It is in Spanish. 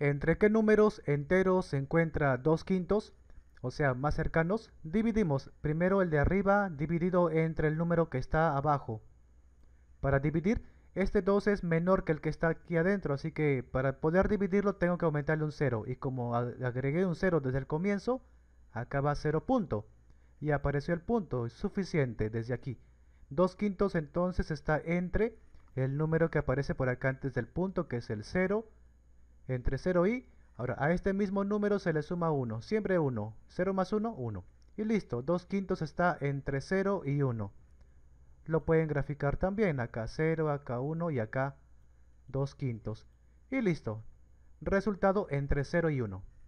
¿Entre qué números enteros se encuentra 2 quintos? O sea, más cercanos. Dividimos primero el de arriba dividido entre el número que está abajo. Para dividir, este 2 es menor que el que está aquí adentro, así que para poder dividirlo tengo que aumentarle un 0. Y como agregué un 0 desde el comienzo, acá va 0 punto. Y apareció el punto, es suficiente desde aquí. 2 quintos entonces está entre el número que aparece por acá antes del punto, que es el 0, entre 0 y... Ahora, a este mismo número se le suma 1, siempre 1. 0 más 1, 1. Y listo, 2 quintos está entre 0 y 1. Lo pueden graficar también, acá 0, acá 1 y acá 2 quintos. Y listo, resultado entre 0 y 1.